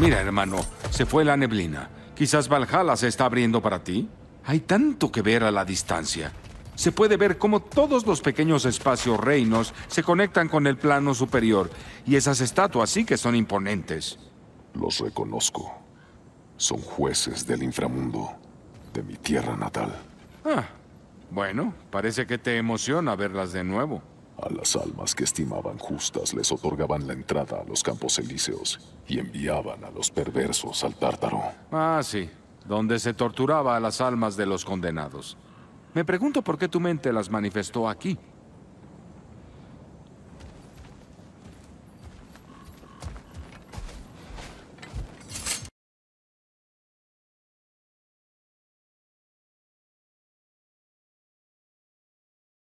Mira, hermano, se fue la neblina. Quizás Valhalla se está abriendo para ti. Hay tanto que ver a la distancia. Se puede ver cómo todos los pequeños espacios reinos se conectan con el plano superior, y esas estatuas sí que son imponentes. Los reconozco. Son jueces del inframundo, de mi tierra natal. Ah, bueno, parece que te emociona verlas de nuevo. A las almas que estimaban justas les otorgaban la entrada a los campos elíseos y enviaban a los perversos al tártaro. Ah, sí, donde se torturaba a las almas de los condenados. Me pregunto por qué tu mente las manifestó aquí.